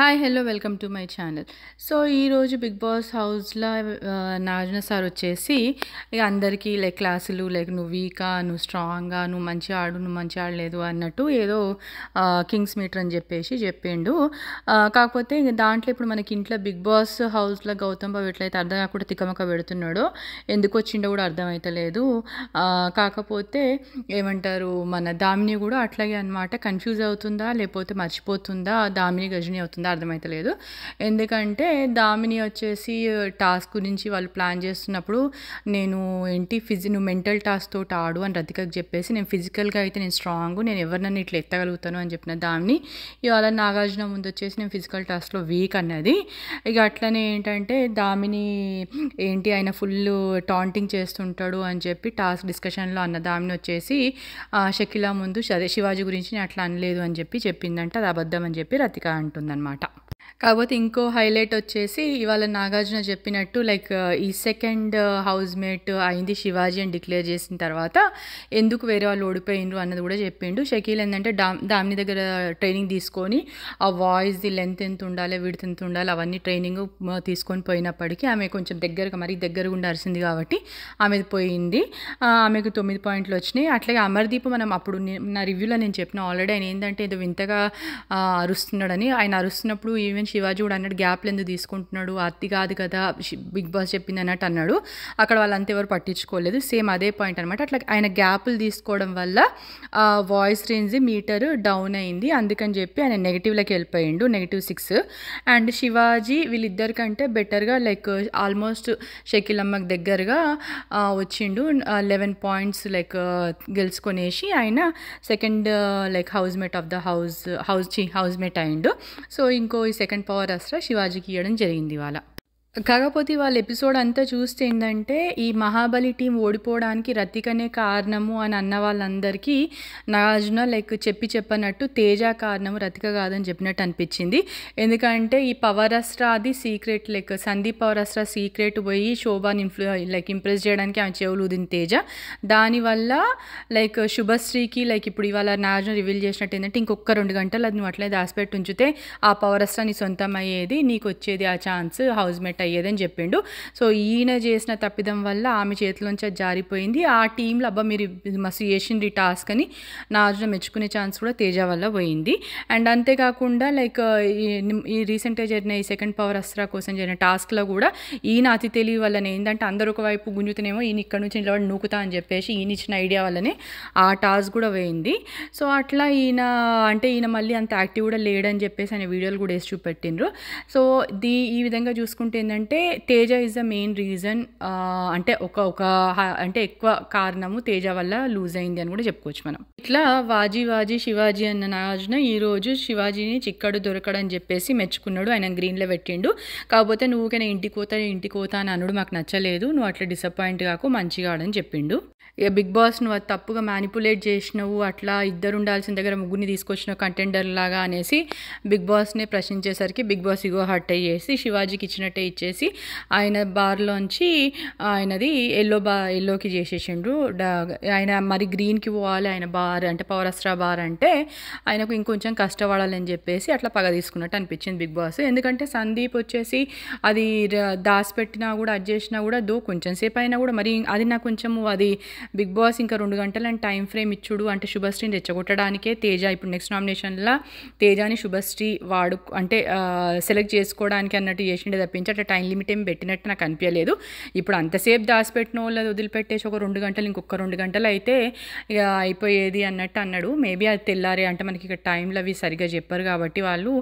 hi hello welcome to my channel so ఈరోజు బిగ్ బాస్ హౌస్లో నాజన సార్ వచ్చేసి ఇక అందరికీ లైక్ క్లాసులు లైక్ నువ్వు వీకా నువ్వు స్ట్రాంగ్గా నువ్వు మంచి ఆడు నువ్వు మంచి ఆడలేదు అన్నట్టు ఏదో కింగ్స్ మీటర్ అని చెప్పేసి చెప్పిండు కాకపోతే ఇక దాంట్లో ఇప్పుడు మనకి ఇంట్లో బిగ్ బాస్ హౌస్లో గౌతమ్ బాబు ఎట్లయితే అర్థం కాకుండా తికమక పెడుతున్నాడో ఎందుకు వచ్చిండో కూడా అర్థమవుతలేదు కాకపోతే ఏమంటారు మన దామిని కూడా అట్లాగే అనమాట కన్ఫ్యూజ్ అవుతుందా లేకపోతే మర్చిపోతుందా దామిని గజని అవుతుందా అర్థమవుతుందా అర్థమవుతలేదు ఎందుకంటే దామిని వచ్చేసి టాస్క్ గురించి వాళ్ళు ప్లాన్ చేస్తున్నప్పుడు నేను ఏంటి ఫిజి నువ్వు మెంటల్ టాస్క్ తోటి ఆడు అని రతికకు చెప్పేసి నేను ఫిజికల్గా అయితే నేను స్ట్రాంగ్ నేను ఎవరినన్నా ఇట్లా ఎత్తగలుగుతాను అని చెప్పిన దామిని ఇవాళ నాగార్జున ముందు వచ్చేసి నేను ఫిజికల్ టాస్క్లో వీక్ అన్నది ఇక అట్లనే ఏంటంటే దామిని ఏంటి ఆయన ఫుల్ టాంటింగ్ చేస్తుంటాడు అని చెప్పి టాస్క్ డిస్కషన్లో అన్న దామిని వచ్చేసి షకిలా ముందు శివాజీ గురించి నేను అట్లా అనలేదు అని చెప్పి చెప్పిందంటే అది అబద్ధం అని చెప్పి రతిక అంటుందన్నమాట కాకపోతే ఇంకో హైలైట్ వచ్చేసి ఇవాళ నాగార్జున చెప్పినట్టు లైక్ uh, ఈ సెకండ్ హౌస్ మేట్ అయింది శివాజీ అని డిక్లేర్ చేసిన తర్వాత ఎందుకు వేరే వాళ్ళు ఓడిపోయిండ్రు అన్నది కూడా చెప్పిండు షకీల్ ఏంటంటే డా దామిని దగ్గర ట్రైనింగ్ తీసుకొని ఆ వాయిస్ ది లెంత్ ఎంత ఉండాలి విడత్ ఎంత ఉండాలి అవన్నీ ట్రైనింగ్ uh, తీసుకొని పోయినప్పటికీ ఆమె కొంచెం దగ్గరగా మరీ దగ్గర ఉండాల్సింది కాబట్టి ఆమెది పోయింది ఆమెకు తొమ్మిది పాయింట్లు వచ్చినాయి అట్లాగే అమర్దీప్ మనం అప్పుడు నా రివ్యూలో నేను చెప్పిన ఆల్రెడీ ఆయన ఏంటంటే ఏదో వింతగా అరుస్తున్నాడని ఆయన అరుస్తున్నప్పుడు ఈవెన్ నేను శివాజీ కూడా అన్నాడు గ్యాప్లు ఎందుకు తీసుకుంటున్నాడు అత్తి కాదు కదా బిగ్ బాస్ చెప్పింది అన్నట్టు అన్నాడు అక్కడ వాళ్ళంతా ఎవరు పట్టించుకోలేదు సేమ్ అదే పాయింట్ అనమాట అట్లా ఆయన గ్యాప్లు తీసుకోవడం వల్ల వాయిస్ రేంజ్ మీటర్ డౌన్ అయింది అందుకని చెప్పి ఆయన నెగిటివ్లోకి వెళ్ళిపోయిండు నెగిటివ్ సిక్స్ అండ్ శివాజీ వీళ్ళిద్దరికంటే బెటర్గా లైక్ ఆల్మోస్ట్ షకిల్ అమ్మకి దగ్గరగా వచ్చిండు లెవెన్ పాయింట్స్ లైక్ గెలుచుకునేసి ఆయన second like house mate of the house house house mate అయిండు సో ఇంకో సెకండ్ పవర్ అస్త్ర శివాజీకి ఇవ్వడం జరిగింది వాళ్ళ కాకపోతే వాళ్ళ ఎపిసోడ్ అంతా చూస్తే ఏంటంటే ఈ మహాబలి టీం ఓడిపోవడానికి రతికనే కారణము అని అన్న వాళ్ళందరికీ నాగార్జున లైక్ చెప్పి చెప్పనట్టు తేజ కారణము రతిక కాదని చెప్పినట్టు అనిపించింది ఎందుకంటే ఈ పవరస్ట్ర అది సీక్రెట్ లైక్ సందీప్ పవరస్ట్ర సీక్రెట్ పోయి శోభాని ఇన్ఫ్లూ లైక్ ఇంప్రెస్ చేయడానికి ఆమె చెవులు ఊదిన తేజ దానివల్ల లైక్ శుభశ్రీకి లైక్ ఇప్పుడు ఇవాళ నాగార్జున రివీల్ చేసినట్టు ఏంటంటే ఇంకొక రెండు గంటలు అది నువ్వు అట్లనే దాచిపెట్టి ఉంచితే ఆ పవరస్ట్ర నీ సొంతం అయ్యేది నీకు వచ్చేది ఆ ఛాన్స్ హౌస్ మేట్ అయ్యేదని చెప్పిండు సో ఈయన చేసిన తప్పిదం వల్ల ఆమె చేతిలోంచి జారిపోయింది ఆ టీంలో అబ్బా మీరు మస్తు ఈ టాస్క్ అని నా అర్జున మెచ్చుకునే ఛాన్స్ కూడా తేజ వల్ల పోయింది అండ్ అంతేకాకుండా లైక్ ఈ రీసెంట్గా జరిగిన ఈ సెకండ్ పవర్ అస్త్రా కోసం జరిగిన టాస్క్లో కూడా ఈయన అతి తెలివి వల్లనే ఏంటంటే అందరూ ఒకవైపు గుంజుతనేమో ఈయన ఇక్కడ నుంచి నిలబడి నూకుతా అని చెప్పేసి ఈయన ఇచ్చిన ఐడియా వల్లనే ఆ టాస్క్ కూడా పోయింది సో అట్లా ఈయన అంటే ఈయన మళ్ళీ అంత యాక్టివ్ కూడా లేడని చెప్పేసి ఆయన వీడియోలు కూడా వేసి చూపెట్టిండ్రు సో దీ ఈ విధంగా చూసుకుంటే ఏంటంటే Teja is the main reason అంటే ఒక ఒక అంటే ఎక్కువ కారణము తేజ వల్ల లూజ్ అయింది అని కూడా చెప్పుకోవచ్చు మనం ఇట్లా వాజీ వాజీ శివాజీ అన్న నాజున ఈరోజు శివాజీని చిక్కడు దొరకడని చెప్పేసి మెచ్చుకున్నాడు ఆయన గ్రీన్లో పెట్టిండు కాకపోతే నువ్వు నేను ఇంటికి పోతా ఇంటికి పోతా అని అనుడు మాకు నచ్చలేదు నువ్వు అట్లా డిసప్పాయింట్ కాకు మంచిగా ఆడని చెప్పిండు ఇక బిగ్ బాస్ నువ్వు అది తప్పుగా మ్యానిపులేట్ చేసినావు అట్లా ఇద్దరు ఉండాల్సిన దగ్గర ముగ్గురిని తీసుకొచ్చిన కంటెండర్ లాగా అనేసి బిగ్ బాస్ని ప్రశ్నించేసరికి బిగ్ బాస్ ఇగో హట్ అయ్యేసి శివాజీకి ఇచ్చినట్టే ఇచ్చేసి ఆయన బార్లోంచి ఆయనది ఎల్లో బా ఎల్లోకి చేసేసిండు ఆయన మరి గ్రీన్కి పోవాలి ఆయన బార్ అంటే పౌరస్రా బార్ అంటే ఆయనకు ఇంకొంచెం కష్టపడాలని చెప్పేసి అట్లా పగ తీసుకున్నట్టు అనిపించింది బిగ్ బాస్ ఎందుకంటే సందీప్ వచ్చేసి అది దాచిపెట్టినా కూడా అది చేసినా కూడా దో కొంచెం సేపు అయినా కూడా మరి అది నాకు కొంచెము అది బిగ్ బాస్ ఇంకా రెండు గంటలు అండ్ టైం ఫ్రేమ్ ఇచ్చుడు అంటే శుభశ్రీని రెచ్చగొట్టడానికే తేజ ఇప్పుడు నెక్స్ట్ నామినేషన్లో తేజాని శుభశ్రీ వాడు అంటే సెలెక్ట్ చేసుకోవడానికి అన్నట్టు చేసిండే తప్పించి అట్లా టైం లిమిట్ ఏం పెట్టినట్టు నాకు అనిపించలేదు ఇప్పుడు అంతసేపు దాచిపెట్టిన వాళ్ళు వదిలిపెట్టేసి ఒక రెండు గంటలు ఇంకొక రెండు గంటలు అయితే ఇక అయిపోయేది అన్నట్టు అన్నాడు మేబీ అది తెల్లారే అంటే మనకి ఇక టైంలో అవి సరిగ్గా చెప్పారు కాబట్టి వాళ్ళు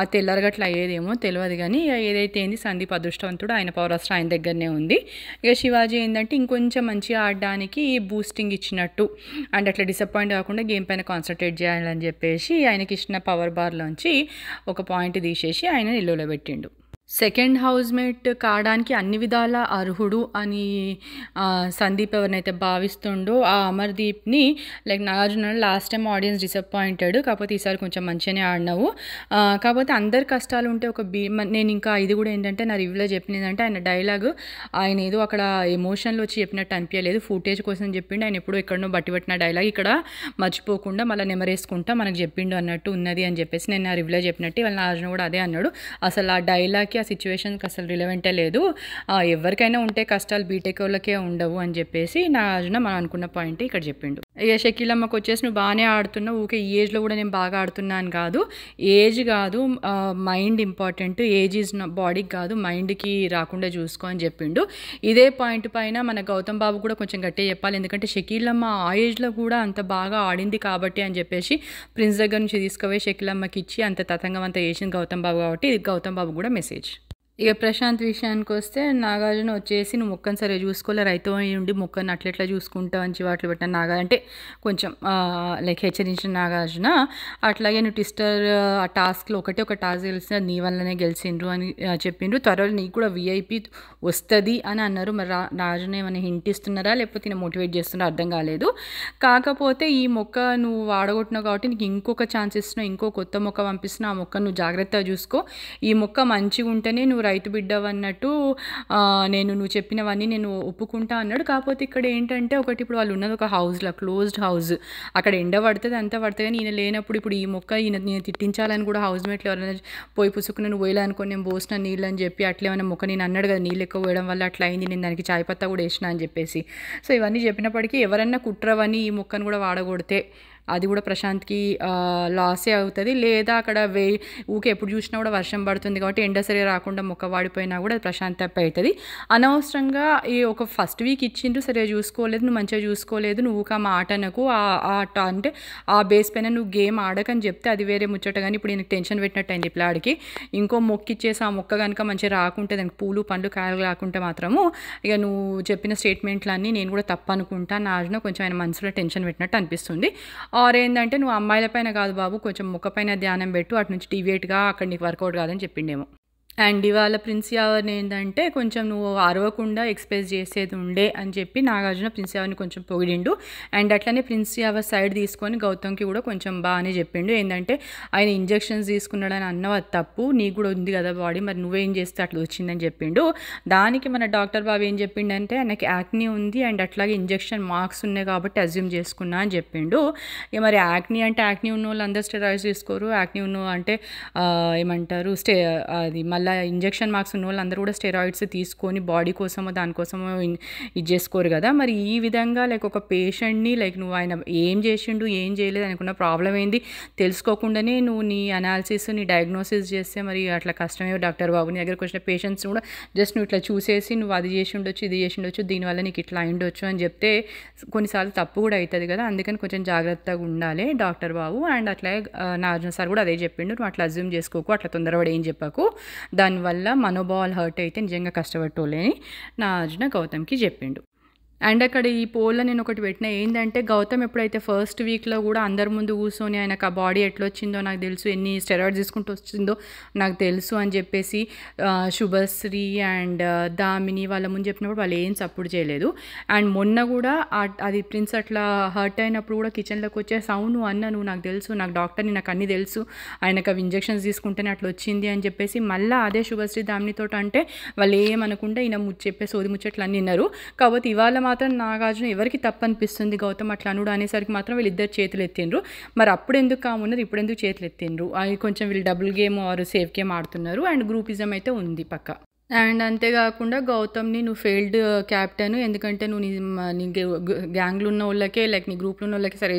ఆ గట్ల అయ్యేదేమో తెలియదు కానీ ఏదైతే ఏంది సందీప్ అదృష్టవంతుడు ఆయన పౌరాస్ట్ర ఆయన దగ్గరనే ఉంది ఇక శివాజీ ఏంటంటే ఇంకొంచెం మంచిగా ఆడడానికి మనకి బూస్టింగ్ ఇచ్చినట్టు అండ్ అట్లా డిసప్పాయింట్ కాకుండా గేమ్ పైన కాన్సన్ట్రేట్ చేయాలని చెప్పేసి ఆయనకి ఇచ్చిన పవర్ బార్లోంచి ఒక పాయింట్ తీసేసి ఆయన నిల్వలో పెట్టిండు సెకండ్ హౌస్మేట్ కావడానికి అన్ని విధాల అర్హుడు అని సందీప్ ఎవరినైతే భావిస్తుండో ఆ అమర్దీప్ని like Nagarjuna last time audience disappointed కాకపోతే ఈసారి కొంచెం మంచిగానే ఆడినావు కాకపోతే అందరి కష్టాలు ఉంటే ఒక బీ నేను ఇంకా ఇది కూడా ఏంటంటే నా రివ్యూలో చెప్పిన ఏంటంటే ఆయన డైలాగ్ ఆయన ఏదో అక్కడ ఎమోషన్లో వచ్చి చెప్పినట్టు అనిపించలేదు ఫుటేజ్ కోసం చెప్పిండు ఆయన ఎప్పుడో ఎక్కడనో బట్టి పెట్టిన డైలాగ్ ఇక్కడ మర్చిపోకుండా మళ్ళీ నెమరేసుకుంటా మనకు చెప్పిండు అన్నట్టు ఉన్నది అని చెప్పేసి నేను నా రివ్యూలో చెప్పినట్టు వాళ్ళ నాగార్జున కూడా అదే అన్నాడు అసలు ఆ డైలాగ్కి ఆ సిచ్యువేషన్కి అసలు రిలవెంటే లేదు ఎవరికైనా ఉంటే కష్టాలు బీటెక్ వాళ్ళకే ఉండవు అని చెప్పేసి నా అర్జున మనం అనుకున్న పాయింట్ ఇక్కడ చెప్పిండు ఇక షకీల్ అమ్మకు వచ్చేసి నువ్వు బాగానే ఆడుతున్నావు ఊకే ఈ ఏజ్లో కూడా నేను బాగా ఆడుతున్నాను కాదు ఏజ్ కాదు మైండ్ ఇంపార్టెంట్ ఏజ్ ఈజ్ బాడీకి కాదు మైండ్కి రాకుండా చూసుకో అని చెప్పిండు ఇదే పాయింట్ పైన మన గౌతమ్ బాబు కూడా కొంచెం గట్టిగా చెప్పాలి ఎందుకంటే షకీల్ అమ్మ ఆ ఏజ్లో కూడా అంత బాగా ఆడింది కాబట్టి అని చెప్పేసి ప్రిన్స్ దగ్గర నుంచి తీసుకుపోయి షకీల్ అమ్మకి ఇచ్చి అంత తతంగం అంత చేసింది గౌతమ్ బాబు కాబట్టి ఇది గౌతమ్ బాబు కూడా మెసేజ్ ఇక ప్రశాంత్ విషయానికి వస్తే నాగార్జున వచ్చేసి నువ్వు మొక్కను సరే చూసుకోలే రైతు ఉండి మొక్కను అట్లెట్లా చూసుకుంటావు అని వాటిలో పెట్టిన నాగార్జున అంటే కొంచెం లైక్ హెచ్చరించిన నాగార్జున అట్లాగే నువ్వు టిస్టర్ ఆ టాస్క్లో ఒకటే ఒక టాస్క్ గెలిచిన నీ వల్లనే గెలిచిండ్రు అని చెప్పిండ్రు త్వరలో నీకు కూడా విఐపి వస్తుంది అని అన్నారు మరి నాగార్జున ఏమైనా హింట్ ఇస్తున్నారా లేకపోతే నేను మోటివేట్ చేస్తున్నారా అర్థం కాలేదు కాకపోతే ఈ మొక్క నువ్వు వాడగొట్టినావు కాబట్టి నీకు ఇంకొక ఛాన్స్ ఇస్తున్నావు ఇంకో కొత్త మొక్క పంపిస్తున్నావు ఆ మొక్క నువ్వు జాగ్రత్తగా చూసుకో ఈ మొక్క మంచిగా ఉంటేనే నువ్వు రైతు బిడ్డవన్నట్టు నేను నువ్వు చెప్పినవన్నీ నేను ఒప్పుకుంటా అన్నాడు కాకపోతే ఇక్కడ ఏంటంటే ఒకటి ఇప్పుడు వాళ్ళు ఉన్నది ఒక హౌస్లో క్లోజ్డ్ హౌస్ అక్కడ ఎండ పడుతుంది అంత పడుతుంది కానీ ఈయన లేనప్పుడు ఇప్పుడు ఈ మొక్క ఈయన నేను తిట్టించాలని కూడా హౌస్ మేట్లు ఎవరైనా పోయి పుసుకుని నువ్వు పోయలేనుకొని నేను పోసిన నీళ్ళు అని చెప్పి ఏమైనా మొక్క నేను అన్నాడు కదా నీళ్ళు ఎక్కువ పోయడం వల్ల అట్లా అయింది నేను దానికి చాయ్ పత్తా కూడా వేసిన అని చెప్పేసి సో ఇవన్నీ చెప్పినప్పటికీ ఎవరన్నా కుట్రవని ఈ మొక్కను కూడా వాడగొడితే అది కూడా ప్రశాంత్కి లాసే అవుతుంది లేదా అక్కడ వే ఊకే ఎప్పుడు చూసినా కూడా వర్షం పడుతుంది కాబట్టి ఎండ సరే రాకుండా మొక్క వాడిపోయినా కూడా అది ప్రశాంత్ తప్ప అవుతుంది అనవసరంగా ఈ ఒక ఫస్ట్ వీక్ ఇచ్చిండ్రు సరే చూసుకోలేదు నువ్వు మంచిగా చూసుకోలేదు నువ్వు ఊక మా ఆ ఆట అంటే ఆ బేస్ పైన నువ్వు గేమ్ ఆడకని చెప్తే అది వేరే ముచ్చట కానీ ఇప్పుడు నేను టెన్షన్ పెట్టినట్టు అయింది పిల్లాడికి ఇంకో మొక్క ఇచ్చేసి ఆ మొక్క కనుక మంచిగా రాకుంటే దానికి పూలు పండ్లు కాయలు రాకుంటే మాత్రము ఇక నువ్వు చెప్పిన స్టేట్మెంట్లన్నీ నేను కూడా తప్పనుకుంటా నా కొంచెం ఆయన మనసులో టెన్షన్ పెట్టినట్టు అనిపిస్తుంది ఆర్ ఏంటంటే నువ్వు పైన కాదు బాబు కొంచెం ముఖపైన ధ్యానం పెట్టు అటు నుంచి డివియేట్గా అక్కడ నీకు వర్కౌట్ కాదని చెప్పిండేమో అండ్ ఇవాళ ప్రిన్స్ యావర్ని ఏంటంటే కొంచెం నువ్వు అరవకుండా ఎక్స్ప్రెస్ చేసేది ఉండే అని చెప్పి నాగార్జున ప్రిన్స్ యావర్ని కొంచెం పొగిడిండు అండ్ అట్లనే ప్రిన్స్ యావర్ సైడ్ తీసుకొని గౌతమ్కి కూడా కొంచెం బాగానే చెప్పిండు ఏంటంటే ఆయన ఇంజెక్షన్స్ తీసుకున్నాడని అన్నవ తప్పు నీకు కూడా ఉంది కదా బాడీ మరి నువ్వేం చేస్తే అట్లా వచ్చిందని చెప్పిండు దానికి మన డాక్టర్ బాబు ఏం చెప్పిండంటే ఆయనకి యాక్నీ ఉంది అండ్ అట్లాగే ఇంజెక్షన్ మార్క్స్ ఉన్నాయి కాబట్టి అజ్యూమ్ చేసుకున్నా అని చెప్పిండు ఇక మరి యాక్నీ అంటే యాక్నీ ఉన్న వాళ్ళు అందరూ స్టెరాయిడ్స్ తీసుకోరు యాక్నీ ఉన్న అంటే ఏమంటారు స్టే అది మళ్ళీ అలా ఇంజెక్షన్ మార్క్స్ ఉన్న వాళ్ళు అందరూ కూడా స్టెరాయిడ్స్ తీసుకొని బాడీ కోసమో దానికోసమో ఇది చేసుకోరు కదా మరి ఈ విధంగా లైక్ ఒక పేషెంట్ని లైక్ నువ్వు ఆయన ఏం చేసిండు ఏం చేయలేదు అనుకున్న ప్రాబ్లం ఏంది తెలుసుకోకుండానే నువ్వు నీ అనాలిసిస్ నీ డయాగ్నోసిస్ చేస్తే మరి అట్లా కష్టమే డాక్టర్ బాబు నీ దగ్గరకు వచ్చిన పేషెంట్స్ కూడా జస్ట్ నువ్వు ఇట్లా చూసేసి నువ్వు అది చేసి ఉండొచ్చు ఇది చేసి ఉండొచ్చు దీనివల్ల నీకు ఇట్లా ఉండొచ్చు అని చెప్తే కొన్నిసార్లు తప్పు కూడా అవుతుంది కదా అందుకని కొంచెం జాగ్రత్తగా ఉండాలి డాక్టర్ బాబు అండ్ అట్లా నార్జన్ సార్ కూడా అదే చెప్పిండు నువ్వు అట్లా అజ్యూమ్ చేసుకోకు అట్లా తొందరపడి ఏం చెప్పకు దానివల్ల మనోభావాలు హర్ట్ అయితే నిజంగా కష్టపడటోలేని అర్జున గౌతమ్కి చెప్పిండు అండ్ అక్కడ ఈ పోల్లో నేను ఒకటి పెట్టిన ఏంటంటే గౌతమ్ ఎప్పుడైతే ఫస్ట్ వీక్లో కూడా అందరి ముందు కూర్చొని ఆయనకు ఆ బాడీ వచ్చిందో నాకు తెలుసు ఎన్ని స్టెరాయిడ్స్ తీసుకుంటూ వచ్చిందో నాకు తెలుసు అని చెప్పేసి శుభశ్రీ అండ్ దామిని వాళ్ళ ముందు చెప్పినప్పుడు వాళ్ళు ఏం సపోర్ట్ చేయలేదు అండ్ మొన్న కూడా అది ప్రిన్స్ అట్లా హర్ట్ అయినప్పుడు కూడా కిచెన్లోకి వచ్చే సౌండ్ నువ్వు అన్న నువ్వు నాకు తెలుసు నాకు డాక్టర్ని నాకు అన్నీ తెలుసు ఆయనకు అవి ఇంజెక్షన్స్ తీసుకుంటేనే అట్లా వచ్చింది అని చెప్పేసి మళ్ళీ అదే శుభశ్రీ దామినితో అంటే వాళ్ళు ఏమనుకుంటే ఈయన చెప్పేసి సోది ముచ్చట్లు అన్నీ విన్నారు కాబట్టి ఇవాళ మాత్రం నాగార్జున ఎవరికి తప్పనిపిస్తుంది గౌతమ్ అట్లా అనుడు అనేసరికి మాత్రం వీళ్ళిద్దరు చేతులు ఎత్తిండ్రు మరి అప్పుడు ఎందుకు కామున్నారు ఇప్పుడు ఎందుకు చేతులు ఎత్తిండ్రు అవి కొంచెం వీళ్ళు double game or safe game ఆడుతున్నారు అండ్ గ్రూపిజం అయితే ఉంది పక్క అండ్ అంతేకాకుండా గౌతమ్ని నువ్వు ఫెయిల్డ్ క్యాప్టెన్ ఎందుకంటే నువ్వు నీ గ్యాంగ్లో గ్యాంగ్లు ఉన్న వాళ్ళకే లైక్ నీ గ్రూప్లో ఉన్న వాళ్ళకి సరే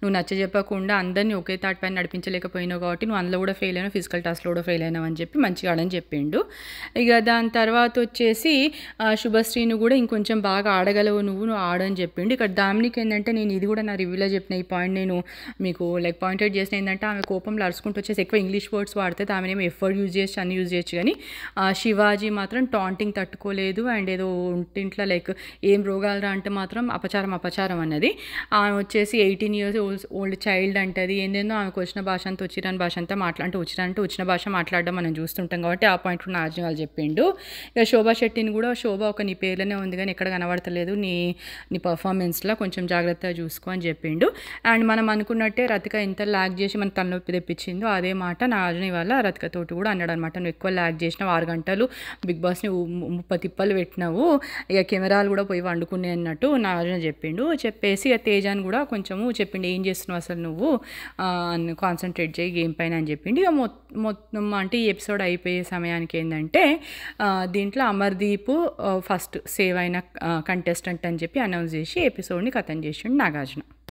నువ్వు నచ్చ చెప్పకుండా అందరినీ ఒకే థాట్ పైన నడిపించలేకపోయినావు కాబట్టి నువ్వు అందులో కూడా ఫెయిల్ అయినావు ఫిజికల్ టాస్క్లో కూడా ఫెయిల్ అయినావు అని చెప్పి మంచిగా ఆడని చెప్పిండు ఇక దాని తర్వాత వచ్చేసి శుభశ్రీని కూడా ఇంకొంచెం బాగా ఆడగలవు నువ్వు నువ్వు ఆడని చెప్పిండు ఇక్కడ దామినికి ఏంటంటే నేను ఇది కూడా నా రివ్యూలో చెప్పిన ఈ పాయింట్ నేను మీకు లైక్ పాయింటెడ్ చేసిన ఏంటంటే ఆమె కోపంలో అరుచుకుంటూ వచ్చేసి ఎక్కువ ఇంగ్లీష్ వర్డ్స్ వాడితే ఆమెనేమో ఎఫర్డ్ యూజ్ చేయొచ్చు అన్ని యూజ్ చేయొచ్చు కానీ శివాజీ మాత్రం టాంటింగ్ తట్టుకోలేదు అండ్ ఏదో ఇంట్లో లైక్ ఏం రోగాలు రా అంటే మాత్రం అపచారం అపచారం అన్నది ఆమె వచ్చేసి eighteen years old old child అంటది ఏంటేందో ఆమెకు వచ్చిన భాష అంతా వచ్చిరాని భాష అంతా మాట్లాడితే అంటే వచ్చిరంటే వచ్చిన భాష మాట్లాడడం మనం చూస్తుంటాం కాబట్టి ఆ పాయింట్ ఉన్న వాళ్ళు చెప్పిండు ఇక శోభా శెట్టిని కూడా శోభ ఒక నీ పేర్లోనే ఉంది కానీ ఎక్కడ కనబడతలేదు నీ నీ పర్ఫార్మెన్స్లో కొంచెం జాగ్రత్తగా చూసుకో అని చెప్పిండు అండ్ మనం అనుకున్నట్టే రతిక ఎంత లాగ్ చేసి మన తలనొప్పి తెప్పించిందో అదే మాట నా అర్జున్ ఇవాళ రతికతోటి కూడా అన్నాడు అనమాట నువ్వు ఎక్కువ ల్యాగ్ చేసిన ఆరు గంటలు బిగ్ బాస్ని ముప్ప తిప్పలు పెట్టినావు ఇక కెమెరాలు కూడా పోయి వండుకునే అన్నట్టు నాగార్జున చెప్పిండు చెప్పేసి ఇక తేజాన్ని కూడా కొంచెము చెప్పిండు ఏం చేస్తున్నావు అసలు నువ్వు కాన్సన్ట్రేట్ చేయి గేమ్ పైన అని చెప్పిండు ఇక మొత్తం అంటే ఈ ఎపిసోడ్ అయిపోయే సమయానికి ఏంటంటే దీంట్లో అమర్దీప్ ఫస్ట్ సేవ్ అయిన కంటెస్టెంట్ అని చెప్పి అనౌన్స్ చేసి ఎపిసోడ్ని కథం చేసిండు నాగార్జున